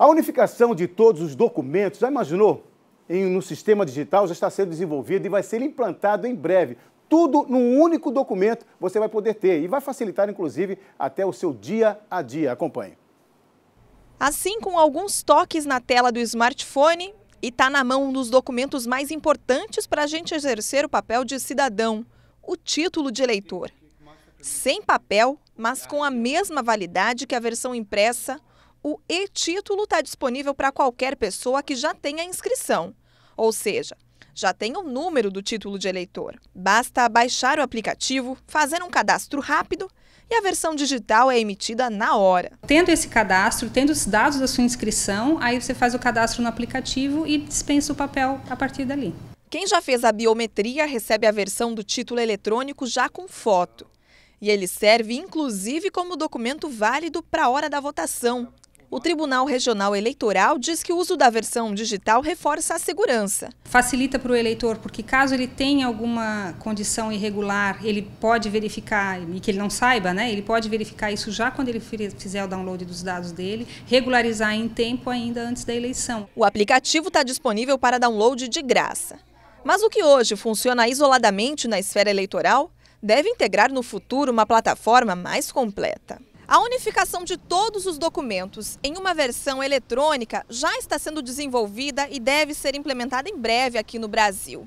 A unificação de todos os documentos, já imaginou? Em, no sistema digital já está sendo desenvolvido e vai ser implantado em breve. Tudo num único documento você vai poder ter e vai facilitar, inclusive, até o seu dia a dia. Acompanhe. Assim, com alguns toques na tela do smartphone, e está na mão um dos documentos mais importantes para a gente exercer o papel de cidadão, o título de eleitor. Sem papel, mas com a mesma validade que a versão impressa, o e-título está disponível para qualquer pessoa que já tenha inscrição, ou seja, já tem o número do título de eleitor. Basta baixar o aplicativo, fazer um cadastro rápido e a versão digital é emitida na hora. Tendo esse cadastro, tendo os dados da sua inscrição, aí você faz o cadastro no aplicativo e dispensa o papel a partir dali. Quem já fez a biometria recebe a versão do título eletrônico já com foto. E ele serve inclusive como documento válido para a hora da votação, o Tribunal Regional Eleitoral diz que o uso da versão digital reforça a segurança. Facilita para o eleitor, porque caso ele tenha alguma condição irregular, ele pode verificar, e que ele não saiba, né? Ele pode verificar isso já quando ele fizer o download dos dados dele, regularizar em tempo ainda antes da eleição. O aplicativo está disponível para download de graça. Mas o que hoje funciona isoladamente na esfera eleitoral deve integrar no futuro uma plataforma mais completa. A unificação de todos os documentos em uma versão eletrônica já está sendo desenvolvida e deve ser implementada em breve aqui no Brasil.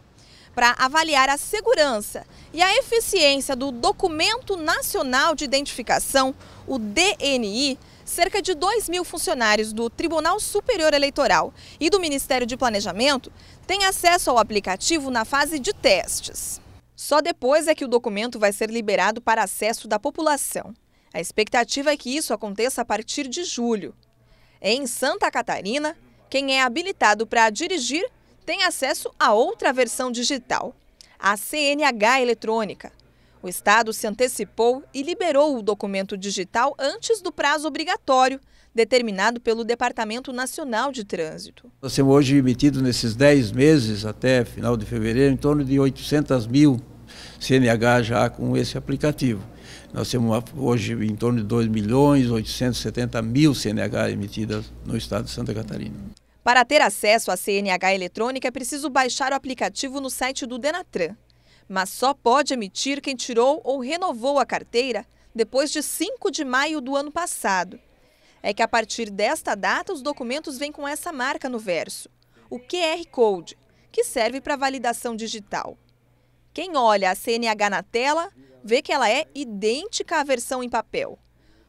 Para avaliar a segurança e a eficiência do Documento Nacional de Identificação, o DNI, cerca de 2 mil funcionários do Tribunal Superior Eleitoral e do Ministério de Planejamento têm acesso ao aplicativo na fase de testes. Só depois é que o documento vai ser liberado para acesso da população. A expectativa é que isso aconteça a partir de julho. Em Santa Catarina, quem é habilitado para dirigir tem acesso a outra versão digital, a CNH eletrônica. O Estado se antecipou e liberou o documento digital antes do prazo obrigatório, determinado pelo Departamento Nacional de Trânsito. Nós temos hoje emitido nesses 10 meses, até final de fevereiro, em torno de 800 mil CNH já com esse aplicativo. Nós temos hoje em torno de 2 milhões 870 mil CNH emitidas no estado de Santa Catarina. Para ter acesso à CNH eletrônica, é preciso baixar o aplicativo no site do Denatran. Mas só pode emitir quem tirou ou renovou a carteira depois de 5 de maio do ano passado. É que a partir desta data, os documentos vêm com essa marca no verso, o QR Code, que serve para validação digital. Quem olha a CNH na tela vê que ela é idêntica à versão em papel.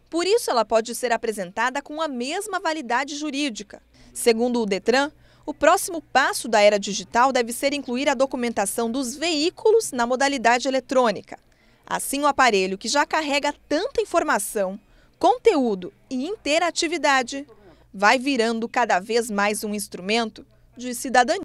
Por isso, ela pode ser apresentada com a mesma validade jurídica. Segundo o Detran, o próximo passo da era digital deve ser incluir a documentação dos veículos na modalidade eletrônica. Assim, o aparelho, que já carrega tanta informação, conteúdo e interatividade, vai virando cada vez mais um instrumento de cidadania.